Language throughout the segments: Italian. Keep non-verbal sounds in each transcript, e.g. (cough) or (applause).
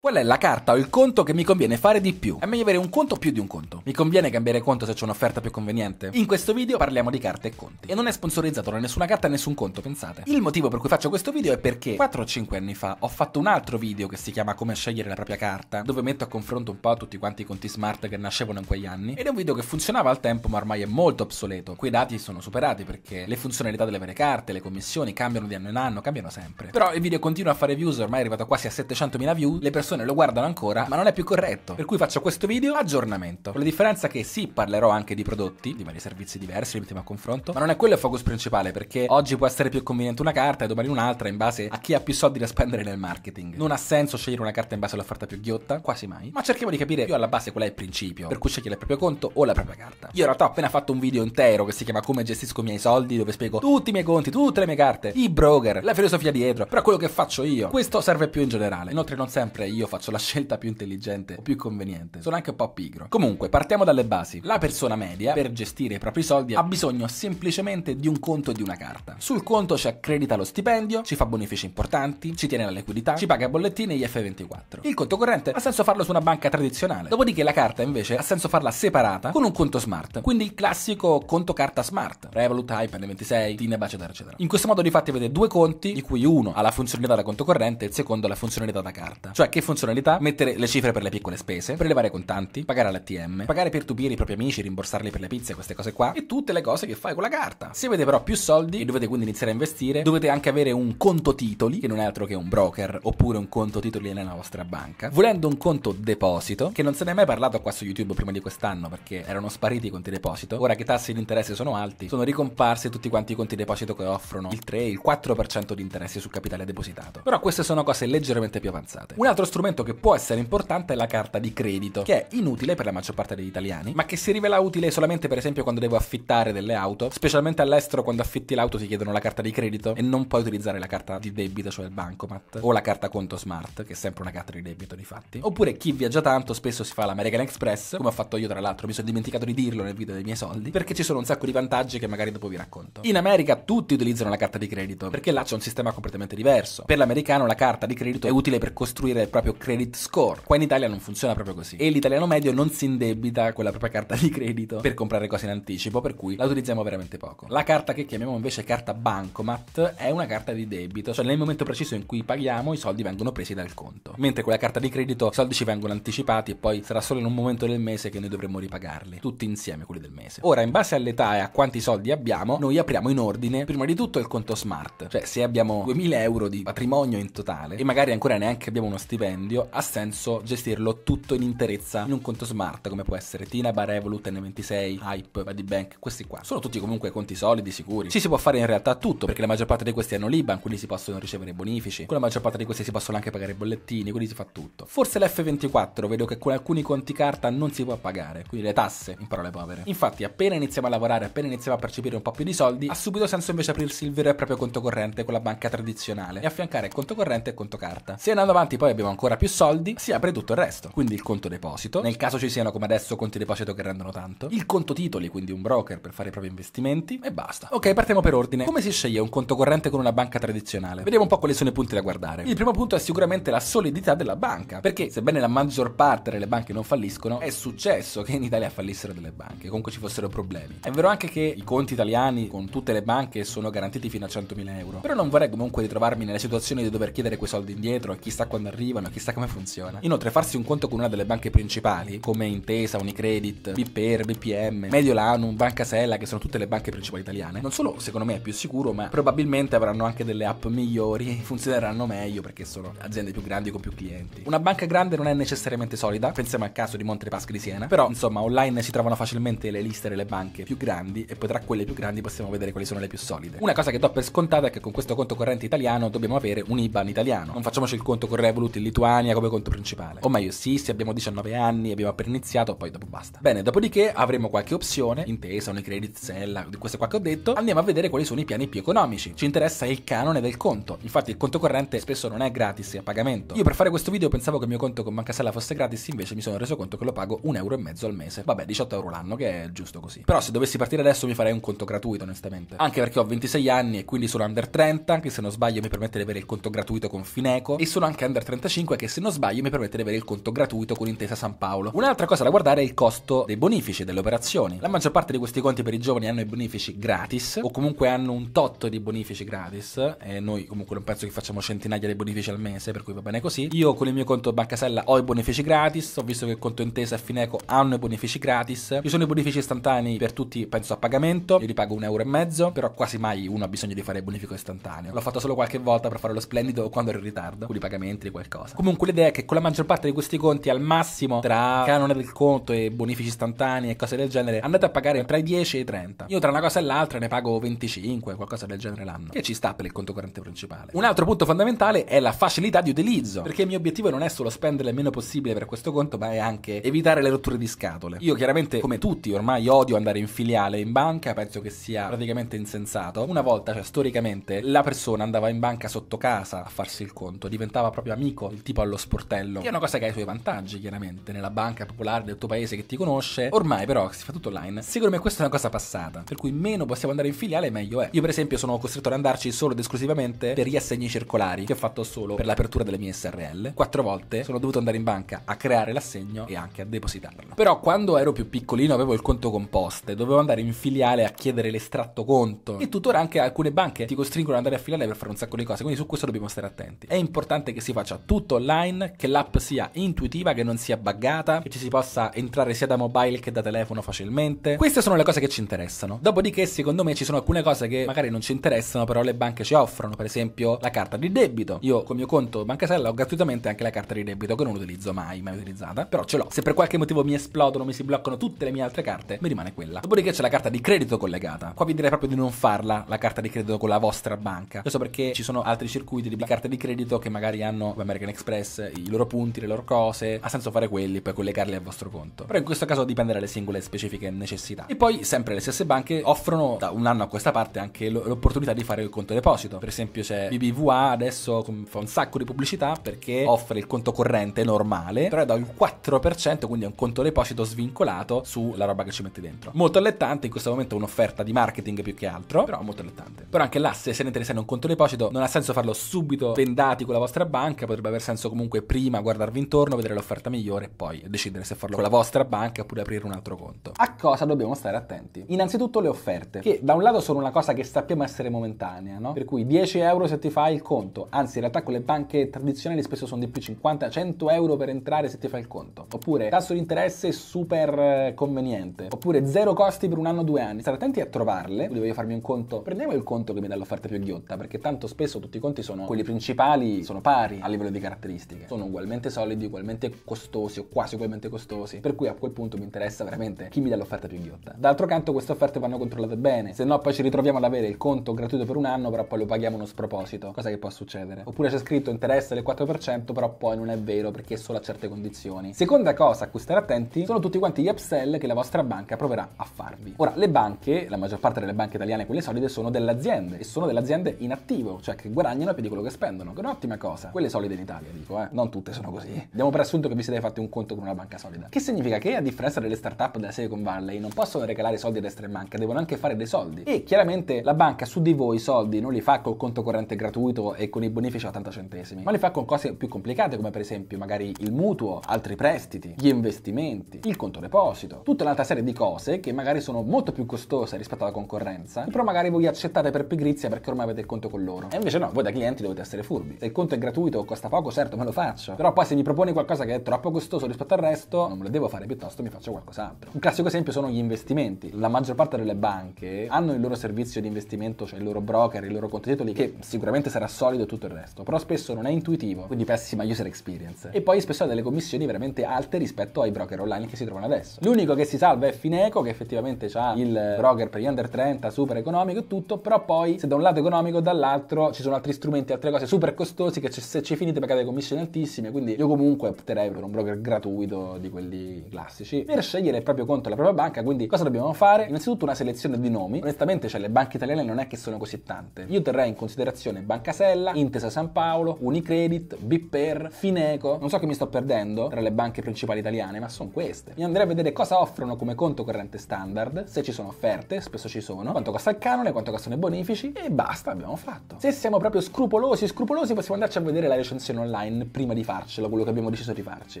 Qual è la carta o il conto che mi conviene fare di più? È meglio avere un conto o più di un conto. Mi conviene cambiare conto se c'è un'offerta più conveniente? In questo video parliamo di carte e conti. E non è sponsorizzato da nessuna carta e nessun conto, pensate. Il motivo per cui faccio questo video è perché 4 o 5 anni fa ho fatto un altro video che si chiama Come scegliere la propria carta, dove metto a confronto un po' tutti quanti i conti smart che nascevano in quegli anni. Ed è un video che funzionava al tempo ma ormai è molto obsoleto. Quei dati sono superati perché le funzionalità delle vere carte, le commissioni cambiano di anno in anno, cambiano sempre. Però il video continua a fare views, ormai è arrivato quasi a 700.000 views. Le persone persone lo guardano ancora, ma non è più corretto. Per cui faccio questo video aggiornamento. Con la differenza che sì, parlerò anche di prodotti, di vari servizi diversi, li mettiamo a confronto, ma non è quello il focus principale, perché oggi può essere più conveniente una carta e domani un'altra in base a chi ha più soldi da spendere nel marketing. Non ha senso scegliere una carta in base all'offerta più ghiotta, quasi mai, ma cerchiamo di capire più alla base qual è il principio, per cui scegliere il proprio conto o la propria carta. Io in realtà ho appena fatto un video intero che si chiama Come gestisco i miei soldi, dove spiego tutti i miei conti, tutte le mie carte, i broker, la filosofia dietro, però quello che faccio io, questo serve più in generale. Inoltre non sempre io io faccio la (laughs) scelta più intelligente o più conveniente. Sono anche un po' pigro. Comunque, partiamo dalle basi. La persona media, per gestire i propri soldi, ha bisogno semplicemente di un conto e di una carta. Sul conto ci accredita lo stipendio, ci fa bonifici importanti, ci tiene la liquidità, ci paga i bollettini e gli F24. Il conto corrente ha senso farlo su una banca tradizionale. Dopodiché la carta invece ha senso farla separata con un conto smart, quindi il classico conto carta smart, Revolut, Hype, n 26 TINEB, eccetera, eccetera. In questo modo di fatti avete due conti, di cui uno ha la funzionalità da conto corrente e il secondo la funzionalità da carta, cioè che funzionalità mettere le cifre per le piccole spese, prelevare contanti, pagare all'ATM, pagare per tubire i propri amici, rimborsarli per le pizze, queste cose qua, e tutte le cose che fai con la carta. Se avete però più soldi e dovete quindi iniziare a investire, dovete anche avere un conto titoli, che non è altro che un broker, oppure un conto titoli nella vostra banca, volendo un conto deposito, che non se ne è mai parlato qua su YouTube prima di quest'anno perché erano spariti i conti deposito, ora che i tassi di interesse sono alti, sono ricomparsi tutti quanti i conti deposito che offrono il 3 il 4% di interessi sul capitale depositato. Però queste sono cose leggermente più avanzate. Un altro strumento strumento che può essere importante è la carta di credito, che è inutile per la maggior parte degli italiani, ma che si rivela utile solamente per esempio quando devo affittare delle auto, specialmente all'estero quando affitti l'auto ti chiedono la carta di credito e non puoi utilizzare la carta di debito, cioè il bancomat, o la carta conto smart, che è sempre una carta di debito di fatti. Oppure chi viaggia tanto spesso si fa l'American Express, come ho fatto io tra l'altro, mi sono dimenticato di dirlo nel video dei miei soldi, perché ci sono un sacco di vantaggi che magari dopo vi racconto. In America tutti utilizzano la carta di credito, perché là c'è un sistema completamente diverso. Per l'americano la carta di credito è utile per costruire il proprio proprio credit score. Qua in Italia non funziona proprio così e l'italiano medio non si indebita con la propria carta di credito per comprare cose in anticipo, per cui la utilizziamo veramente poco. La carta che chiamiamo invece carta bancomat è una carta di debito, cioè nel momento preciso in cui paghiamo i soldi vengono presi dal conto, mentre con la carta di credito i soldi ci vengono anticipati e poi sarà solo in un momento del mese che noi dovremmo ripagarli, tutti insieme quelli del mese. Ora, in base all'età e a quanti soldi abbiamo, noi apriamo in ordine prima di tutto il conto smart, cioè se abbiamo 2000 euro di patrimonio in totale e magari ancora neanche abbiamo uno stipendio, stipendio, ha senso gestirlo tutto in interezza in un conto smart come può essere Tinaba, Revolut, N26, Hype, Buddybank, questi qua. Sono tutti comunque conti solidi, sicuri. Sì, si può fare in realtà tutto perché la maggior parte di questi hanno l'IBAN, quindi si possono ricevere bonifici, con la maggior parte di questi si possono anche pagare bollettini, quindi si fa tutto. Forse l'F24 vedo che con alcuni conti carta non si può pagare, quindi le tasse in parole povere. Infatti appena iniziamo a lavorare, appena iniziamo a percepire un po' più di soldi, ha subito senso invece aprirsi il vero e proprio conto corrente con la banca tradizionale e affiancare conto corrente e conto carta. Se andando avanti poi abbiamo ancora ancora più soldi, si apre tutto il resto. Quindi il conto deposito, nel caso ci siano come adesso conti deposito che rendono tanto, il conto titoli, quindi un broker per fare i propri investimenti e basta. Ok, partiamo per ordine. Come si sceglie un conto corrente con una banca tradizionale? Vediamo un po' quali sono i punti da guardare. Il primo punto è sicuramente la solidità della banca, perché sebbene la maggior parte delle banche non falliscono, è successo che in Italia fallissero delle banche, comunque ci fossero problemi. È vero anche che i conti italiani con tutte le banche sono garantiti fino a 100.000 euro, però non vorrei comunque ritrovarmi nelle situazioni di dover chiedere quei soldi indietro a chissà quando arrivano, a chissà come funziona. Inoltre farsi un conto con una delle banche principali, come Intesa, Unicredit, BPR, BPM, Mediolanum, Banca Sella, che sono tutte le banche principali italiane, non solo secondo me è più sicuro, ma probabilmente avranno anche delle app migliori, (laughs) funzioneranno meglio perché sono aziende più grandi con più clienti. Una banca grande non è necessariamente solida, pensiamo al caso di Monte di Siena, però insomma online si trovano facilmente le liste delle banche più grandi e poi tra quelle più grandi possiamo vedere quali sono le più solide. Una cosa che do per scontata è che con questo conto corrente italiano dobbiamo avere un IBAN italiano. Non facciamoci il conto con Revolut, il Lituania come conto principale. O meglio, sì, sì, abbiamo 19 anni, abbiamo appena iniziato, poi dopo basta. Bene, dopodiché avremo qualche opzione, intesa, credit creditizella, di queste qua che ho detto, andiamo a vedere quali sono i piani più economici. Ci interessa il canone del conto. Infatti il conto corrente spesso non è gratis, è a pagamento. Io per fare questo video pensavo che il mio conto con Banca Sella fosse gratis, invece mi sono reso conto che lo pago un euro e mezzo al mese. Vabbè, 18 euro l'anno, che è giusto così. Però se dovessi partire adesso mi farei un conto gratuito, onestamente. Anche perché ho 26 anni e quindi sono under 30, anche se non sbaglio mi permette di avere il conto gratuito con Fineco e sono anche under 35 5 che se non sbaglio mi permette di avere il conto gratuito con Intesa San Paolo. Un'altra cosa da guardare è il costo dei bonifici delle operazioni. La maggior parte di questi conti per i giovani hanno i bonifici gratis o comunque hanno un tot di bonifici gratis e noi comunque non penso che facciamo centinaia di bonifici al mese per cui va bene così. Io con il mio conto Bancasella ho i bonifici gratis, ho visto che il conto Intesa e Fineco hanno i bonifici gratis. Ci sono i bonifici istantanei per tutti penso a pagamento, io li pago un euro e mezzo, però quasi mai uno ha bisogno di fare il bonifico istantaneo. L'ho fatto solo qualche volta per fare lo splendido quando ero in ritardo, con i pagamenti qualcosa. Comunque l'idea è che con la maggior parte di questi conti al massimo tra canone del conto e bonifici istantanei e cose del genere andate a pagare tra i 10 e i 30. Io tra una cosa e l'altra ne pago 25, qualcosa del genere l'anno, che ci sta per il conto corrente principale. Un altro punto fondamentale è la facilità di utilizzo, perché il mio obiettivo non è solo spendere il meno possibile per questo conto, ma è anche evitare le rotture di scatole. Io chiaramente, come tutti, ormai odio andare in filiale in banca, penso che sia praticamente insensato. Una volta, cioè storicamente, la persona andava in banca sotto casa a farsi il conto, diventava proprio amico il tipo allo sportello. Che è una cosa che ha i suoi vantaggi, chiaramente, nella banca popolare del tuo paese che ti conosce. Ormai, però, si fa tutto online. Secondo me questa è una cosa passata. Per cui meno possiamo andare in filiale, meglio è. Io, per esempio, sono costretto ad andarci solo ed esclusivamente per gli assegni circolari che ho fatto solo per l'apertura delle mie SRL. Quattro volte sono dovuto andare in banca a creare l'assegno e anche a depositarlo. Però quando ero più piccolino avevo il conto composte, dovevo andare in filiale a chiedere l'estratto conto. E tuttora anche alcune banche ti costringono ad andare a filiale per fare un sacco di cose. Quindi su questo dobbiamo stare attenti. È importante che si faccia tutto online, che l'app sia intuitiva, che non sia buggata, che ci si possa entrare sia da mobile che da telefono facilmente. Queste sono le cose che ci interessano. Dopodiché, secondo me, ci sono alcune cose che magari non ci interessano, però le banche ci offrono, per esempio la carta di debito. Io col mio conto Banca Sella ho gratuitamente anche la carta di debito che non utilizzo mai, mai utilizzata, però ce l'ho. Se per qualche motivo mi esplodono, mi si bloccano tutte le mie altre carte, mi rimane quella. Dopodiché c'è la carta di credito collegata. Qua vi direi proprio di non farla la carta di credito con la vostra banca. Questo perché ci sono altri circuiti di carte di credito che magari hanno American Express Express i loro punti, le loro cose, ha senso fare quelli e poi collegarli al vostro conto. Però in questo caso dipende dalle singole specifiche necessità. E poi sempre le stesse banche offrono da un anno a questa parte anche l'opportunità di fare il conto deposito. Per esempio c'è BBVA adesso fa un sacco di pubblicità perché offre il conto corrente normale, però è da un 4%, quindi è un conto deposito svincolato sulla roba che ci mette dentro. Molto allettante, in questo momento è un'offerta di marketing più che altro, però molto allettante. Però anche là, se siete interessati a un conto deposito, non ha senso farlo subito vendati con la vostra banca, potrebbe aver senso senso comunque prima guardarvi intorno, vedere l'offerta migliore e poi decidere se farlo con la vostra banca oppure aprire un altro conto. A cosa dobbiamo stare attenti? Innanzitutto le offerte, che da un lato sono una cosa che sappiamo essere momentanea, no? Per cui 10 euro se ti fai il conto, anzi in realtà con le banche tradizionali spesso sono di più 50-100 euro per entrare se ti fai il conto, oppure tasso di interesse super eh, conveniente, oppure zero costi per un anno, o due anni. Stare attenti a trovarle, dovevi farmi un conto, prendiamo il conto che mi dà l'offerta più ghiotta, perché tanto spesso tutti i conti sono quelli principali, sono pari a livello di caratteristica caratteristiche. Sono ugualmente solidi, ugualmente costosi o quasi ugualmente costosi, per cui a quel punto mi interessa veramente chi mi dà l'offerta più ghiotta. D'altro canto queste offerte vanno controllate bene, se no poi ci ritroviamo ad avere il conto gratuito per un anno, però poi lo paghiamo uno sproposito, cosa che può succedere. Oppure c'è scritto interesse del 4%, però poi non è vero perché è solo a certe condizioni. Seconda cosa a cui stare attenti sono tutti quanti gli upsell che la vostra banca proverà a farvi. Ora, le banche, la maggior parte delle banche italiane, quelle solide, sono delle aziende e sono delle aziende in attivo, cioè che guadagnano più di quello che spendono, che è un'ottima cosa, quelle solide in Italia bancarie, dico, eh. non tutte sono così. Diamo per assunto che vi siete fatti un conto con una banca solida. Che significa che, a differenza delle start-up della Silicon Valley, non possono regalare soldi alle estreme banche, devono anche fare dei soldi. E chiaramente la banca su di voi i soldi non li fa col conto corrente gratuito e con i bonifici a 80 centesimi, ma li fa con cose più complicate, come per esempio magari il mutuo, altri prestiti, gli investimenti, il conto deposito, tutta un'altra serie di cose che magari sono molto più costose rispetto alla concorrenza, però magari voi accettate per pigrizia perché ormai avete il conto con loro. E invece no, voi da clienti dovete essere furbi. Se il conto è gratuito o costa poco, certo me lo faccio. Però poi se mi propone qualcosa che è troppo costoso rispetto al resto, non me lo devo fare, piuttosto mi faccio qualcos'altro. Un classico esempio sono gli investimenti. La maggior parte delle banche hanno il loro servizio di investimento, cioè il loro broker, il loro conto titoli, che sicuramente sarà solido e tutto il resto, però spesso non è intuitivo, quindi pessima user experience. E poi spesso ha delle commissioni veramente alte rispetto ai broker online che si trovano adesso. L'unico che si salva è Fineco, che effettivamente ha il broker per gli under 30, super economico e tutto, però poi se da un lato è economico, dall'altro ci sono altri strumenti, altre cose super costosi che se ci finite pagate commissioni altissime, quindi io comunque opterei per un broker gratuito di quelli classici per scegliere il proprio conto e la propria banca, quindi cosa dobbiamo fare? Innanzitutto una selezione di nomi, onestamente cioè le banche italiane non è che sono così tante, io terrei in considerazione Banca Sella, Intesa San Paolo, Unicredit, Bipper, Fineco, non so che mi sto perdendo tra le banche principali italiane, ma sono queste. Mi andrei a vedere cosa offrono come conto corrente standard, se ci sono offerte, spesso ci sono, quanto costa il canone, quanto costano i bonifici e basta, abbiamo fatto. Se siamo proprio scrupolosi, scrupolosi possiamo andarci a vedere la recensione online online prima di farcelo, quello che abbiamo deciso di farci.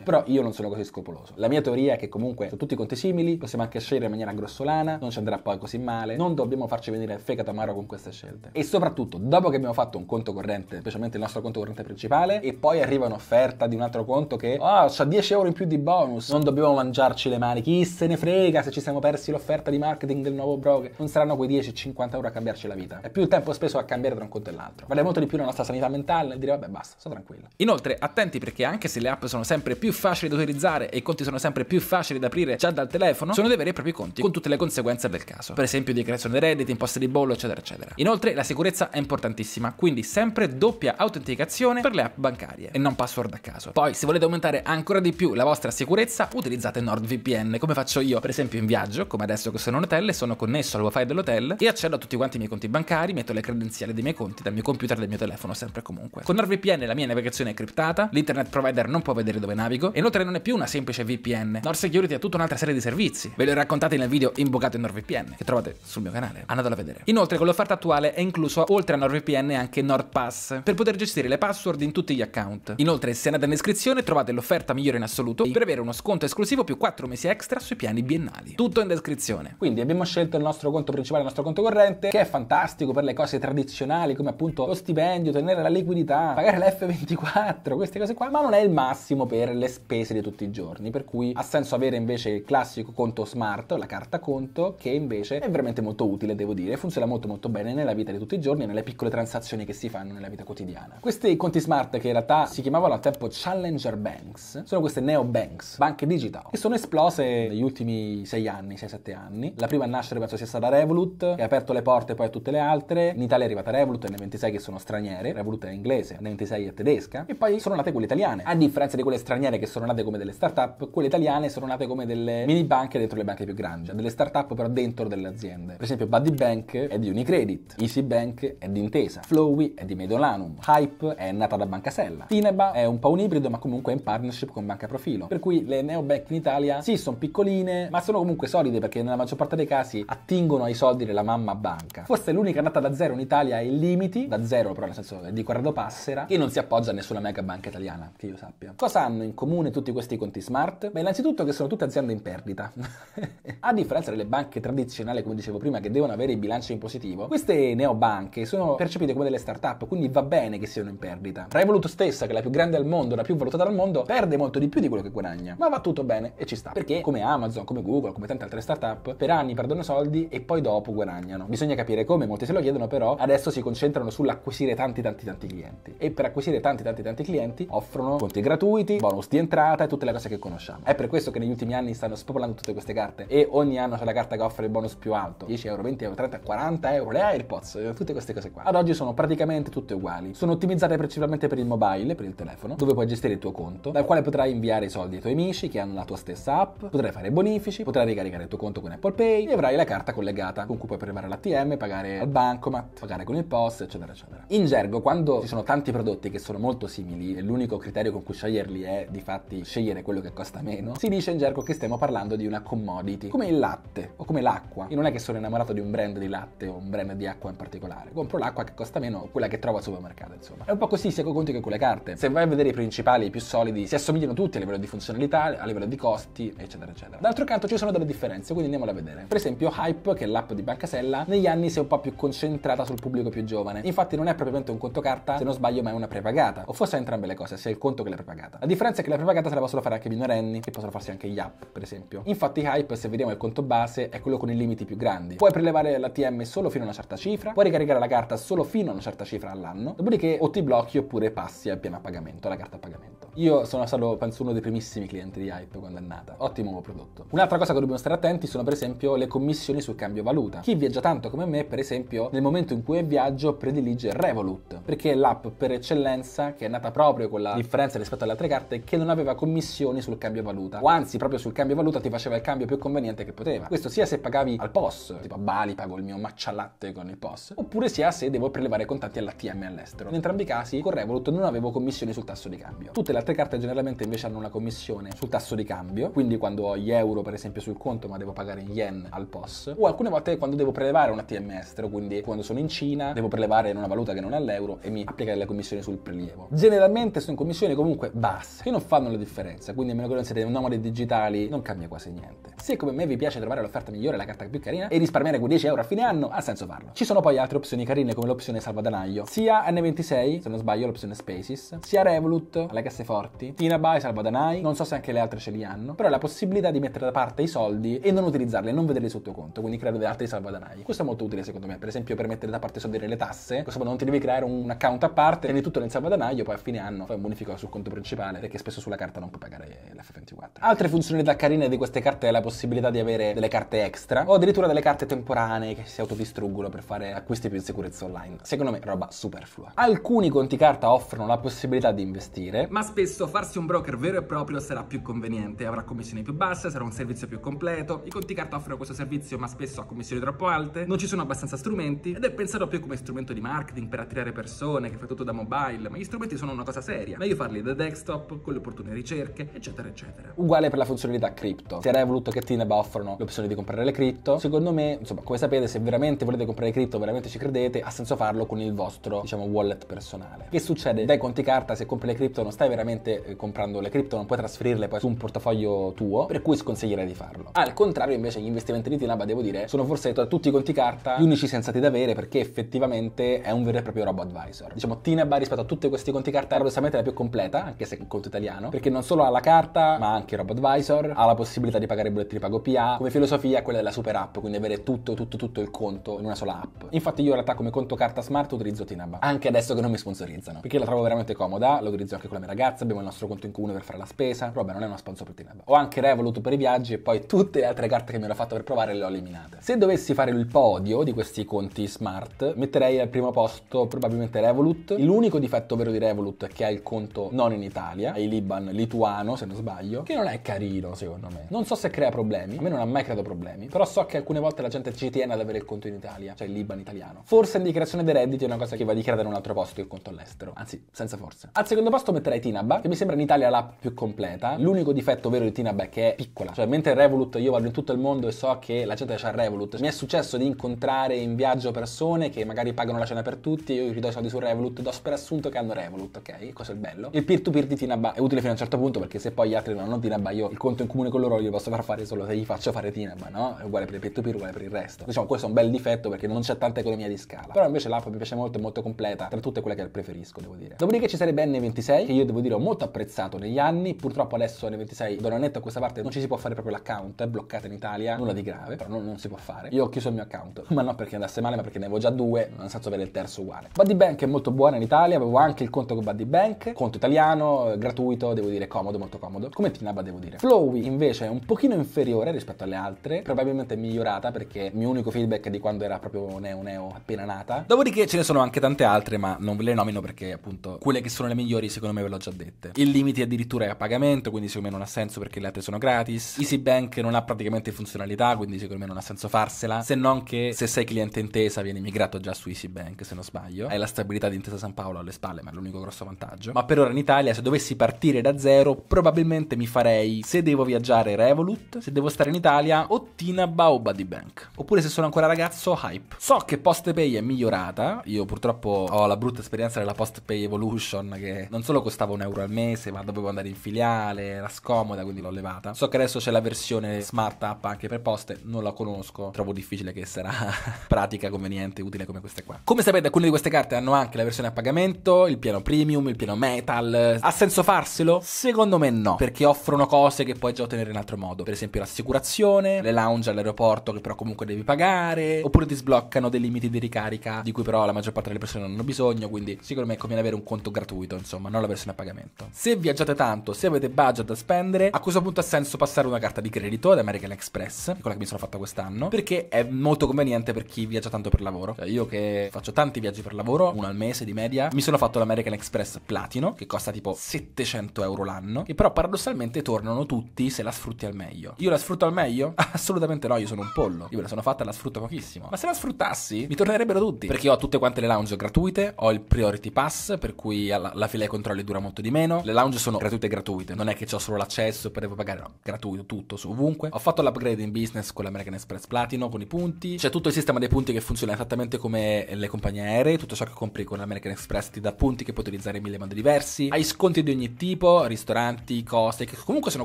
Però io non sono così scrupoloso. La mia teoria è che comunque su tutti i conti simili, possiamo anche scegliere in maniera grossolana, non ci andrà poi così male, non dobbiamo farci venire fegato amaro con queste scelte. E soprattutto, dopo che abbiamo fatto un conto corrente, specialmente il nostro conto corrente principale, e poi arriva un'offerta di un altro conto che, oh, c'ha 10 euro in più di bonus, non dobbiamo mangiarci le mani, chi se ne frega se ci siamo persi l'offerta di marketing del nuovo broker, non saranno quei 10-50 euro a cambiarci la vita. È più il tempo speso a cambiare tra un conto e l'altro. Vale molto di più la nostra sanità mentale nel dire, vabbè, basta, sto tranquillo. In Inoltre attenti perché anche se le app sono sempre più facili da utilizzare e i conti sono sempre più facili da aprire già dal telefono, sono dei veri e propri conti con tutte le conseguenze del caso, per esempio di creazione di redditi, imposte di bollo eccetera eccetera. Inoltre la sicurezza è importantissima, quindi sempre doppia autenticazione per le app bancarie e non password a caso. Poi se volete aumentare ancora di più la vostra sicurezza utilizzate NordVPN come faccio io per esempio in viaggio, come adesso che sono in hotel e sono connesso al wifi dell'hotel e accedo a tutti quanti i miei conti bancari, metto le credenziali dei miei conti dal mio computer e dal mio telefono sempre e comunque. Con NordVPN la mia navigazione criptata, l'internet provider non può vedere dove navigo e inoltre non è più una semplice VPN. Nord Security ha tutta un'altra serie di servizi. Ve li ho raccontati nel video imbocato in NordVPN che trovate sul mio canale. Andatelo a vedere. Inoltre con l'offerta attuale è incluso oltre a NordVPN anche NordPass per poter gestire le password in tutti gli account. Inoltre se andate in descrizione trovate l'offerta migliore in assoluto per avere uno sconto esclusivo più 4 mesi extra sui piani biennali. Tutto in descrizione. Quindi abbiamo scelto il nostro conto principale, il nostro conto corrente che è fantastico per le cose tradizionali come appunto lo stipendio, tenere la liquidità, pagare l'F24 4, queste cose qua, ma non è il massimo per le spese di tutti i giorni, per cui ha senso avere invece il classico conto smart, la carta conto, che invece è veramente molto utile, devo dire, funziona molto molto bene nella vita di tutti i giorni e nelle piccole transazioni che si fanno nella vita quotidiana. Questi conti smart che in realtà si chiamavano al tempo Challenger Banks, sono queste neo banks, banche digitali, che sono esplose negli ultimi 6 anni, 6-7 anni. La prima a nascere penso sia stata Revolut, che ha aperto le porte poi a tutte le altre. In Italia è arrivata Revolut, n 26 che sono straniere, Revolut è inglese, n 26 è tedesca, e poi sono nate quelle italiane. A differenza di quelle straniere che sono nate come delle start-up, quelle italiane sono nate come delle mini banche dentro le banche più grandi, cioè delle start-up però dentro delle aziende. Per esempio Buddy Bank è di Unicredit, Easy Bank è di Intesa, Flowy è di Medolanum, Hype è nata da Banca Sella, Tineba è un po' un ibrido ma comunque è in partnership con Banca Profilo. Per cui le neobank in Italia sì sono piccoline ma sono comunque solide perché nella maggior parte dei casi attingono ai soldi della mamma banca. Forse l'unica nata da zero in Italia è il Limiti, da zero però nel senso è di Corrado Passera, che non si appoggia a nessuna la mega banca italiana, che io sappia. Cosa hanno in comune tutti questi conti smart? Beh, innanzitutto che sono tutte aziende in perdita. (laughs) A differenza delle banche tradizionali, come dicevo prima, che devono avere il bilancio in positivo, queste neobanche sono percepite come delle start-up, quindi va bene che siano in perdita. Revolut stessa, che è la più grande al mondo, la più valutata al mondo, perde molto di più di quello che guadagna. Ma va tutto bene e ci sta. Perché come Amazon, come Google, come tante altre start-up, per anni perdono soldi e poi dopo guadagnano. Bisogna capire come, molti se lo chiedono, però adesso si concentrano sull'acquisire tanti tanti tanti clienti. E per acquisire tanti tanti tanti tanti clienti offrono conti gratuiti, bonus di entrata e tutte le cose che conosciamo. È per questo che negli ultimi anni stanno spopolando tutte queste carte e ogni anno c'è la carta che offre il bonus più alto, 10 euro, 20 euro, 30, 40 euro, le AirPods, eh, tutte queste cose qua. Ad oggi sono praticamente tutte uguali. Sono ottimizzate principalmente per il mobile, per il telefono, dove puoi gestire il tuo conto, dal quale potrai inviare i soldi ai tuoi amici che hanno la tua stessa app, potrai fare bonifici, potrai ricaricare il tuo conto con Apple Pay e avrai la carta collegata con cui puoi premere l'ATM, pagare al bancomat, pagare con il POS, eccetera, eccetera. In gergo, quando ci sono tanti prodotti che sono molto simili, simili e l'unico criterio con cui sceglierli è di fatti scegliere quello che costa meno, si dice in gergo che stiamo parlando di una commodity, come il latte o come l'acqua. Io non è che sono innamorato di un brand di latte o un brand di acqua in particolare, compro l'acqua che costa meno, quella che trovo al supermercato, insomma. È un po' così sia con conti che con le carte. Se vai a vedere i principali, i più solidi, si assomigliano tutti a livello di funzionalità, a livello di costi, eccetera, eccetera. D'altro canto ci sono delle differenze, quindi andiamole a vedere. Per esempio Hype, che è l'app di Bancasella, negli anni si è un po' più concentrata sul pubblico più giovane. Infatti non è propriamente un conto carta, se non sbaglio, ma è una prepagata. O forse sa entrambe le cose, sia il conto che la prepagata. La differenza è che la prepagata se la possono fare anche i minorenni, che possono farsi anche gli app, per esempio. Infatti Hype, se vediamo il conto base, è quello con i limiti più grandi. Puoi prelevare l'ATM solo fino a una certa cifra, puoi ricaricare la carta solo fino a una certa cifra all'anno, dopodiché o ti blocchi oppure passi al piano a pagamento, alla carta a pagamento. Io sono stato, penso, uno dei primissimi clienti di Hype quando è nata. Ottimo prodotto. Un'altra cosa che dobbiamo stare attenti sono per esempio le commissioni sul cambio valuta. Chi viaggia tanto come me, per esempio, nel momento in cui è in viaggio predilige Revolut, perché è l'app per eccellenza che è nata nata proprio con la differenza rispetto alle altre carte che non aveva commissioni sul cambio valuta, o anzi proprio sul cambio valuta ti faceva il cambio più conveniente che poteva. Questo sia se pagavi al POS, tipo a Bali pago il mio maccialatte con il POS, oppure sia se devo prelevare contanti all'ATM all'estero. In entrambi i casi con Revolut non avevo commissioni sul tasso di cambio. Tutte le altre carte generalmente invece hanno una commissione sul tasso di cambio, quindi quando ho gli euro per esempio sul conto ma devo pagare in yen al POS, o alcune volte quando devo prelevare un ATM estero, quindi quando sono in Cina devo prelevare in una valuta che non è l'euro e mi applica delle commissioni sul prelievo generalmente sono commissioni comunque basse, che non fanno la differenza, quindi a meno che non siete nomadi digitali non cambia quasi niente. Se come me vi piace trovare l'offerta migliore, la carta più carina e risparmiare quei 10 euro a fine anno, ha senso farlo. Ci sono poi altre opzioni carine come l'opzione salvadanaio, sia N26, se non sbaglio l'opzione Spaces, sia Revolut, alle casseforti, Tinabai, salvadanai, non so se anche le altre ce li hanno, però è la possibilità di mettere da parte i soldi e non utilizzarli, non vederli sotto conto, quindi creare dei altri salvadanai. Questo è molto utile secondo me, per esempio per mettere da parte i soldi delle tasse, cosa non ti devi creare un account a parte, tieni tutto nel salvadanaio, poi a fine anno fai un bonifico sul conto principale perché spesso sulla carta non puoi pagare l'F24. Altre funzionalità carine di queste carte è la possibilità di avere delle carte extra o addirittura delle carte temporanee che si autodistruggono per fare acquisti più in sicurezza online. Secondo me roba superflua. Alcuni conti carta offrono la possibilità di investire, ma spesso farsi un broker vero e proprio sarà più conveniente, avrà commissioni più basse, sarà un servizio più completo. I conti carta offrono questo servizio, ma spesso a commissioni troppo alte, non ci sono abbastanza strumenti ed è pensato più come strumento di marketing per attirare persone che fa tutto da mobile, ma gli strumenti sono sono una cosa seria. Meglio farli da desktop, con le opportune ricerche, eccetera, eccetera. Uguale per la funzionalità cripto. Se Revolut che Tineba offrono l'opzione di comprare le cripto, secondo me, insomma, come sapete, se veramente volete comprare cripto, veramente ci credete, ha senso farlo con il vostro, diciamo, wallet personale. Che succede? Dai conti carta, se compri le cripto non stai veramente eh, comprando le cripto, non puoi trasferirle poi su un portafoglio tuo, per cui sconsiglierei di farlo. Al contrario, invece, gli investimenti di Tineba, devo dire, sono forse tra tutti i conti carta gli unici sensati da avere perché effettivamente è un vero e proprio robo advisor. Diciamo, Tineba rispetto a tutti questi conti carta carta paradossalmente la più completa, anche se in conto italiano, perché non solo ha la carta, ma anche il robo ha la possibilità di pagare i bolletti di pago PA, come filosofia quella della super app, quindi avere tutto, tutto, tutto il conto in una sola app. Infatti io in realtà come conto carta smart utilizzo Tinab, anche adesso che non mi sponsorizzano, perché la trovo veramente comoda, la utilizzo anche con la mia ragazza, abbiamo il nostro conto in comune per fare la spesa, vabbè non è una sponsor per Tinab. Ho anche Revolut per i viaggi e poi tutte le altre carte che mi ero fatto per provare le ho eliminate. Se dovessi fare il podio di questi conti smart, metterei al primo posto probabilmente Revolut. L'unico difetto vero di Revolut Revolut che ha il conto non in Italia, ha il Liban lituano se non sbaglio, che non è carino secondo me. Non so se crea problemi, a me non ha mai creato problemi, però so che alcune volte la gente ci tiene ad avere il conto in Italia, cioè il l'IBAN italiano. Forse in dichiarazione dei redditi è una cosa che va dichiarata in un altro posto che il conto all'estero, anzi senza forza. Al secondo posto metterei Tinab, che mi sembra in Italia l'app più completa. L'unico difetto vero di Tinab è che è piccola, cioè mentre Revolut io vado in tutto il mondo e so che la gente c'ha Revolut, mi è successo di incontrare in viaggio persone che magari pagano la cena per tutti, io gli do i soldi su Revolut, do per assunto che hanno Revolut tutto, ok? Questo è il bello. Il peer-to-peer di Tinaba è utile fino a un certo punto perché se poi gli altri non hanno Tinaba io il conto in comune con loro glielo posso far fare solo se gli faccio fare Tinaba, no? È uguale per il peer-to-peer, uguale per il resto. Diciamo questo è un bel difetto perché non c'è tanta economia di scala. Però invece l'app mi piace molto, è molto completa, tra tutte quelle che preferisco, devo dire. Dopodiché ci sarebbe N26 che io devo dire ho molto apprezzato negli anni, purtroppo adesso N26 da una netta a questa parte non ci si può fare proprio l'account, è bloccata in Italia, nulla di grave, però non, non si può fare. Io ho chiuso il mio account, (laughs) ma non perché andasse male, ma perché ne avevo già due, non è senso avere il terzo uguale. Buddy Bank è molto buona in Italia, avevo anche il conto Talk Buddy Bank, conto italiano, eh, gratuito, devo dire comodo, molto comodo, come Tinaba devo dire. Flowy invece è un pochino inferiore rispetto alle altre, probabilmente migliorata perché il mio unico feedback è di quando era proprio neo neo appena nata. Dopodiché ce ne sono anche tante altre, ma non ve le nomino perché appunto quelle che sono le migliori secondo me ve l'ho già dette. Il limite addirittura è a pagamento, quindi secondo me non ha senso perché le altre sono gratis. Easy Bank non ha praticamente funzionalità, quindi secondo me non ha senso farsela, se non che se sei cliente intesa vieni migrato già su Easy Bank se non sbaglio. Hai la stabilità di Intesa San Paolo alle spalle, ma è l'unico grosso vantaggio. Ma per ora in Italia, se dovessi partire da zero, probabilmente mi farei, se devo viaggiare, Revolut, se devo stare in Italia, o Tinaba o Buddybank. Oppure se sono ancora ragazzo, Hype. So che PostePay è migliorata, io purtroppo ho la brutta esperienza della PostePay Evolution, che non solo costava un euro al mese, ma dovevo andare in filiale, era scomoda, quindi l'ho levata. So che adesso c'è la versione smart app anche per poste, non la conosco, trovo difficile che sarà (laughs) pratica, conveniente, utile come queste qua. Come sapete, alcune di queste carte hanno anche la versione a pagamento, il piano prima, premium, il piano metal. Ha senso farselo? Secondo me no, perché offrono cose che puoi già ottenere in altro modo. Per esempio l'assicurazione, le lounge all'aeroporto che però comunque devi pagare, oppure ti sbloccano dei limiti di ricarica di cui però la maggior parte delle persone non hanno bisogno, quindi secondo me conviene avere un conto gratuito, insomma, non la versione a pagamento. Se viaggiate tanto, se avete budget da spendere, a questo punto ha senso passare una carta di credito ad American Express, quella che mi sono fatta quest'anno, perché è molto conveniente per chi viaggia tanto per lavoro. Cioè io che faccio tanti viaggi per lavoro, uno al mese di media, mi sono fatto l'American Express Express Platino, che costa tipo 700 euro l'anno, che però paradossalmente tornano tutti se la sfrutti al meglio. Io la sfrutto al meglio? (laughs) Assolutamente no, io sono un pollo. Io me la sono fatta e la sfrutto pochissimo. Ma se la sfruttassi, mi tornerebbero tutti. Perché ho tutte quante le lounge gratuite, ho il priority pass, per cui alla, la fila ai controlli dura molto di meno. Le lounge sono gratuite e gratuite, non è che ho solo l'accesso per devo pagare, no, gratuito tutto, su ovunque. Ho fatto l'upgrade in business con l'American Express Platino, con i punti. C'è tutto il sistema dei punti che funziona esattamente come le compagnie aeree, tutto ciò che compri con l'American Express ti dà punti che puoi utilizzare utilizzare mille modi diversi, hai sconti di ogni tipo, ristoranti, cose che comunque sono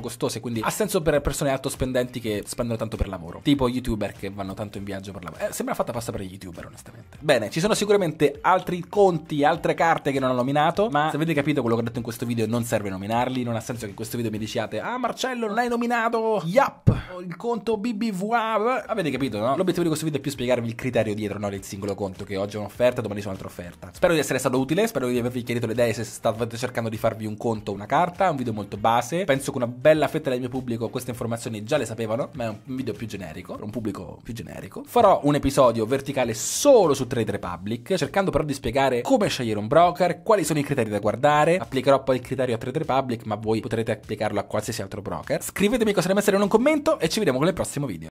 costose, quindi ha senso per persone alto spendenti che spendono tanto per lavoro, tipo youtuber che vanno tanto in viaggio per lavoro. Eh, sembra fatta pasta per gli youtuber, onestamente. Bene, ci sono sicuramente altri conti, altre carte che non ho nominato, ma se avete capito quello che ho detto in questo video non serve nominarli, non ha senso che in questo video mi diciate "Ah Marcello, non hai nominato Yap, il conto BBVA". Avete capito, no? L'obiettivo di questo video è più spiegarvi il criterio dietro, non il singolo conto che oggi è un'offerta, domani c'è un'altra offerta. Spero di essere stato utile, spero di avervi chiarito dietro le idee se stavate cercando di farvi un conto o una carta, è un video molto base. Penso che una bella fetta del mio pubblico queste informazioni già le sapevano, ma è un video più generico, un pubblico più generico. Farò un episodio verticale solo su Trade Republic, cercando però di spiegare come scegliere un broker, quali sono i criteri da guardare. Applicherò poi il criterio a Trade Republic, ma voi potrete applicarlo a qualsiasi altro broker. Scrivetemi cosa ne pensate in un commento e ci vediamo con il prossimo video.